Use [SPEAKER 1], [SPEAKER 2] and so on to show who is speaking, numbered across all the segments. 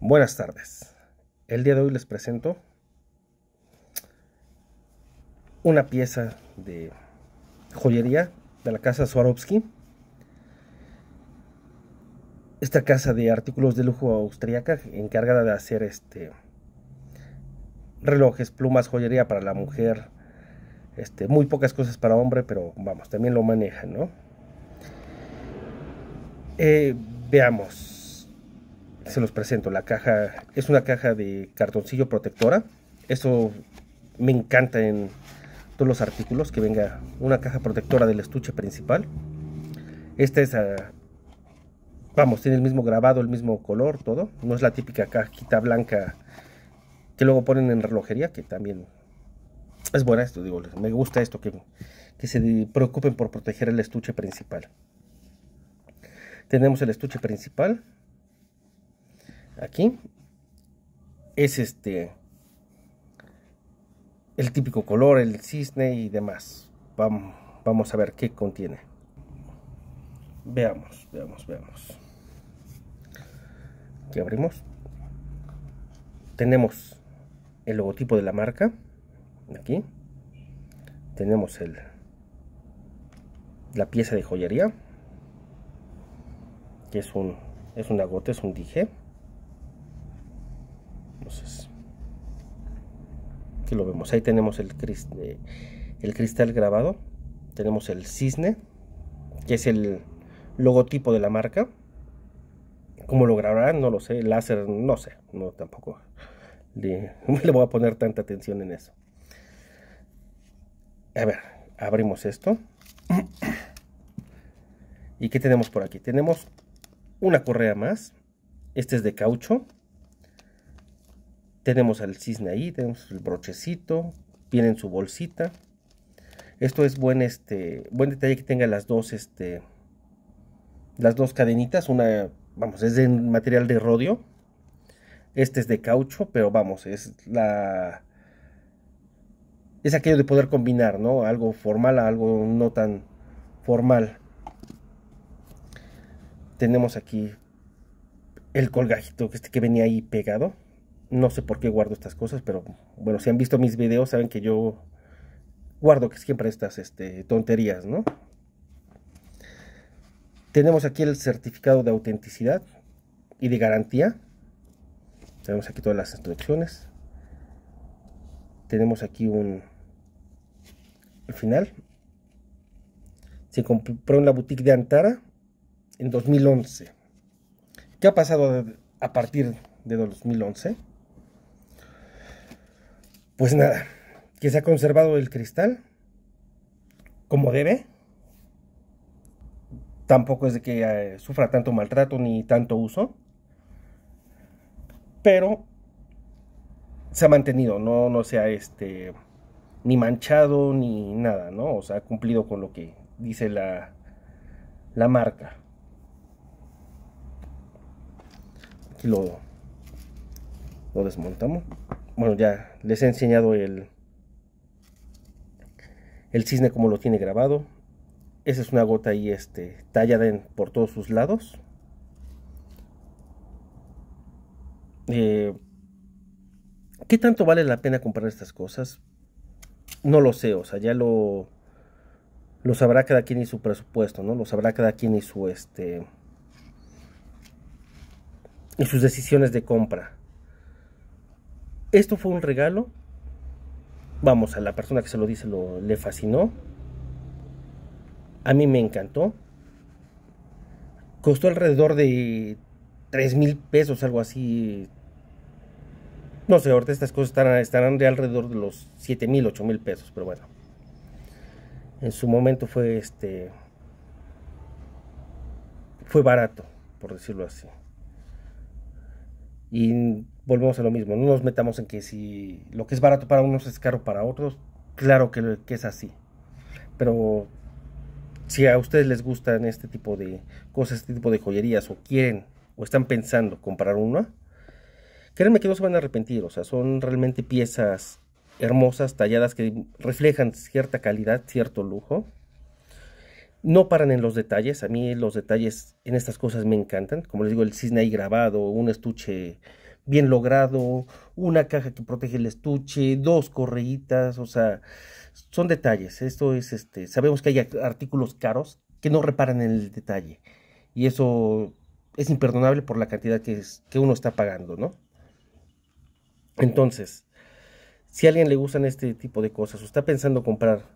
[SPEAKER 1] Buenas tardes. El día de hoy les presento una pieza de joyería de la casa Swarovski. Esta casa de artículos de lujo austriaca encargada de hacer este relojes, plumas, joyería para la mujer, este muy pocas cosas para hombre, pero vamos, también lo manejan, ¿no? Eh, veamos se los presento, la caja es una caja de cartoncillo protectora. Eso me encanta en todos los artículos, que venga una caja protectora del estuche principal. Esta es, vamos, tiene el mismo grabado, el mismo color, todo. No es la típica cajita blanca que luego ponen en relojería, que también es buena esto, digo, me gusta esto, que, que se preocupen por proteger el estuche principal. Tenemos el estuche principal, aquí es este el típico color, el cisne y demás. Vamos, a ver qué contiene. Veamos, veamos, veamos. Aquí abrimos. Tenemos el logotipo de la marca. Aquí. Tenemos el la pieza de joyería. Que es un es una gota, es un dije. aquí lo vemos, ahí tenemos el, eh, el cristal grabado, tenemos el cisne, que es el logotipo de la marca. ¿Cómo lo grabarán? No lo sé. láser, no sé. No, tampoco le, le voy a poner tanta atención en eso. A ver, abrimos esto. ¿Y qué tenemos por aquí? Tenemos una correa más. Este es de caucho. Tenemos al cisne ahí, tenemos el brochecito, viene en su bolsita. Esto es buen, este, buen detalle que tenga las dos, este, las dos cadenitas. Una, vamos, es de material de rodio. Este es de caucho, pero vamos, es la... Es aquello de poder combinar, ¿no? Algo formal a algo no tan formal. Tenemos aquí el colgajito que, este, que venía ahí pegado. No sé por qué guardo estas cosas, pero bueno, si han visto mis videos saben que yo guardo que siempre estas este, tonterías, ¿no? Tenemos aquí el certificado de autenticidad y de garantía. Tenemos aquí todas las instrucciones. Tenemos aquí un el final. Se compró en la boutique de Antara en 2011. ¿Qué ha pasado a partir de 2011? pues nada, que se ha conservado el cristal como debe. Tampoco es de que eh, sufra tanto maltrato ni tanto uso. Pero se ha mantenido, no, no se ha este, ni manchado ni nada, ¿no? O sea, ha cumplido con lo que dice la, la marca. Aquí lo, lo desmontamos bueno, ya les he enseñado el, el cisne como lo tiene grabado. Esa es una gota ahí este, tallada por todos sus lados. Eh, ¿Qué tanto vale la pena comprar estas cosas? No lo sé, o sea, ya lo, lo sabrá cada quien y su presupuesto, ¿no? Lo sabrá cada quien y su este y sus decisiones de compra esto fue un regalo. Vamos, a la persona que se lo dice lo, le fascinó. A mí me encantó. Costó alrededor de 3 mil pesos, algo así. No sé, ahorita estas cosas estarán, de alrededor de los 7 mil, 8 mil pesos, pero bueno. En su momento fue este. Fue barato, por decirlo así. Y volvemos a lo mismo, no nos metamos en que si lo que es barato para unos es caro para otros, claro que, es así, pero si a ustedes les gustan este tipo de cosas, este tipo de joyerías, o quieren, o están pensando comprar una, créanme que no se van a arrepentir, o sea, son realmente piezas hermosas, talladas, que reflejan cierta calidad, cierto lujo. No paran en los detalles, a mí los detalles en estas cosas me encantan, como les digo, el cisne ahí grabado, un estuche bien logrado, una caja que protege el estuche, dos correitas, o sea, son detalles. Esto es, este, sabemos que hay artículos caros que no reparan en el detalle y eso es imperdonable por la cantidad que, es, que uno está pagando, ¿no? Entonces, si a alguien le gustan este tipo de cosas o está pensando comprar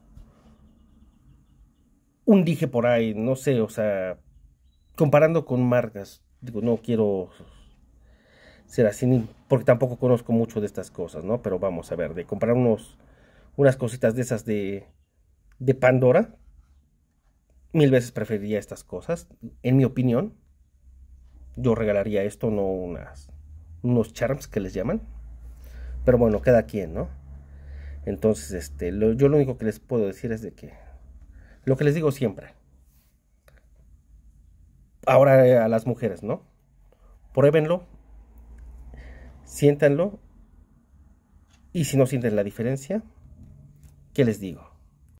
[SPEAKER 1] un dije por ahí, no sé, o sea, comparando con marcas, digo, no quiero porque tampoco conozco mucho de estas cosas, ¿no? Pero vamos a ver, de comprar unos, unas cositas de esas de, de Pandora, mil veces preferiría estas cosas. En mi opinión, yo regalaría esto, no unas, unos charms que les llaman. Pero bueno, cada quien, ¿no? Entonces, este, yo lo único que les puedo decir es de que, lo que les digo siempre, ahora eh, a las mujeres, ¿no? Pruébenlo, siéntanlo y si no sienten la diferencia, ¿qué les digo?